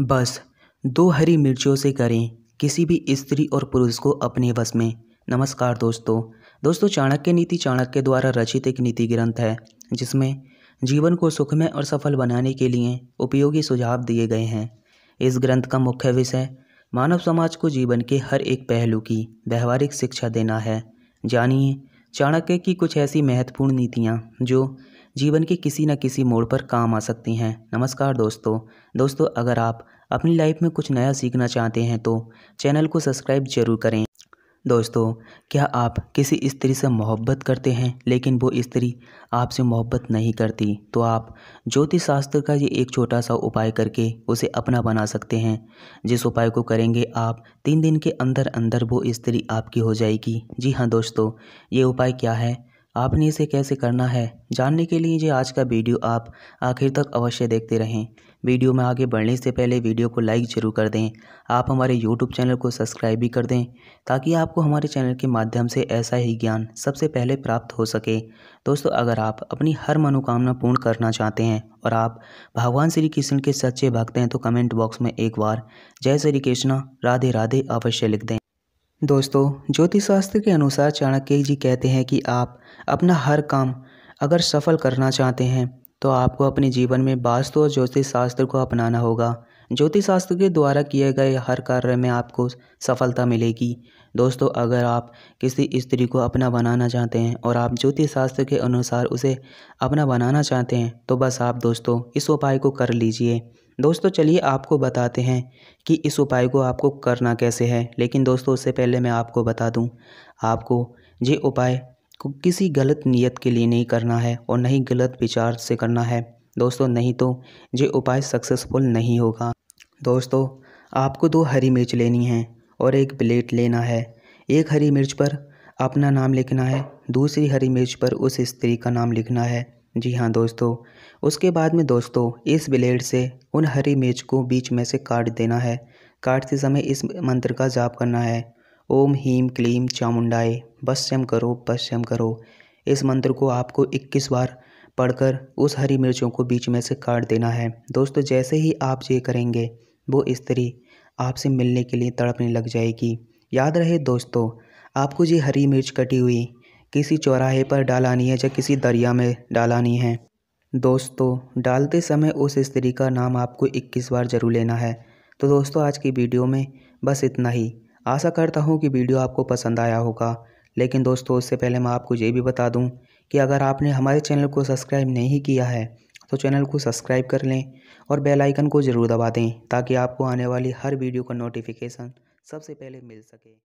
बस दो हरी मिर्चों से करें किसी भी स्त्री और पुरुष को अपने वश में नमस्कार दोस्तों दोस्तों चाणक्य नीति चाणक्य द्वारा रचित एक नीति ग्रंथ है जिसमें जीवन को सुखमय और सफल बनाने के लिए उपयोगी सुझाव दिए गए हैं इस ग्रंथ का मुख्य विषय मानव समाज को जीवन के हर एक पहलू की व्यवहारिक शिक्षा देना है जानिए चाणक्य की कुछ ऐसी महत्वपूर्ण नीतियाँ जो जीवन के किसी न किसी मोड़ पर काम आ सकती हैं नमस्कार दोस्तों दोस्तों अगर आप अपनी लाइफ में कुछ नया सीखना चाहते हैं तो चैनल को सब्सक्राइब जरूर करें दोस्तों क्या आप किसी स्त्री से मोहब्बत करते हैं लेकिन वो स्त्री आपसे मोहब्बत नहीं करती तो आप ज्योतिष शास्त्र का ये एक छोटा सा उपाय करके उसे अपना बना सकते हैं जिस उपाय को करेंगे आप तीन दिन के अंदर अंदर वो स्त्री आपकी हो जाएगी जी हाँ दोस्तों ये उपाय क्या है आपने इसे कैसे करना है जानने के लिए ये आज का वीडियो आप आखिर तक अवश्य देखते रहें वीडियो में आगे बढ़ने से पहले वीडियो को लाइक ज़रूर कर दें आप हमारे यूट्यूब चैनल को सब्सक्राइब भी कर दें ताकि आपको हमारे चैनल के माध्यम से ऐसा ही ज्ञान सबसे पहले प्राप्त हो सके दोस्तों अगर आप अपनी हर मनोकामना पूर्ण करना चाहते हैं और आप भगवान श्री कृष्ण के सच्चे भक्त हैं तो कमेंट बॉक्स में एक बार जय श्री कृष्णा राधे राधे अवश्य लिख दें दोस्तों ज्योतिष शास्त्र के अनुसार चाणक्य जी कहते हैं कि आप अपना हर काम अगर सफल करना चाहते हैं तो आपको अपने जीवन में वास्तु और ज्योतिष शास्त्र को अपनाना होगा ज्योतिष शास्त्र के द्वारा किए गए हर कार्य में आपको सफलता मिलेगी दोस्तों अगर आप किसी स्त्री को अपना बनाना चाहते हैं और आप ज्योतिष शास्त्र के अनुसार उसे अपना बनाना चाहते हैं तो बस आप दोस्तों इस उपाय को कर लीजिए दोस्तों चलिए आपको बताते हैं कि इस उपाय को आपको करना कैसे है लेकिन दोस्तों उससे पहले मैं आपको बता दूं आपको ये उपाय को किसी गलत नीयत के लिए नहीं करना है और नहीं गलत विचार से करना है दोस्तों नहीं तो ये उपाय सक्सेसफुल नहीं होगा दोस्तों आपको दो हरी मिर्च लेनी है और एक प्लेट लेना है एक हरी मिर्च पर अपना नाम लिखना है दूसरी हरी मिर्च पर उस स्त्री का नाम लिखना है जी हाँ दोस्तों उसके बाद में दोस्तों इस ब्लेड से उन हरी मिर्च को बीच में से काट देना है काटते समय इस मंत्र का जाप करना है ओम हीम क्लीम चामुंडाए बश्यम करो बश्यम करो इस मंत्र को आपको 21 बार पढ़कर उस हरी मिर्चों को बीच में से काट देना है दोस्तों जैसे ही आप ये करेंगे वो स्त्री आपसे मिलने के लिए तड़पने लग जाएगी याद रहे दोस्तों आपको ये हरी मिर्च कटी हुई किसी चौराहे पर डालानी है या किसी दरिया में डालानी है दोस्तों डालते समय उस स्त्री का नाम आपको 21 बार ज़रूर लेना है तो दोस्तों आज की वीडियो में बस इतना ही आशा करता हूँ कि वीडियो आपको पसंद आया होगा लेकिन दोस्तों उससे पहले मैं आपको ये भी बता दूँ कि अगर आपने हमारे चैनल को सब्सक्राइब नहीं किया है तो चैनल को सब्सक्राइब कर लें और बेल आइकन को ज़रूर दबा दें ताकि आपको आने वाली हर वीडियो का नोटिफिकेशन सबसे पहले मिल सके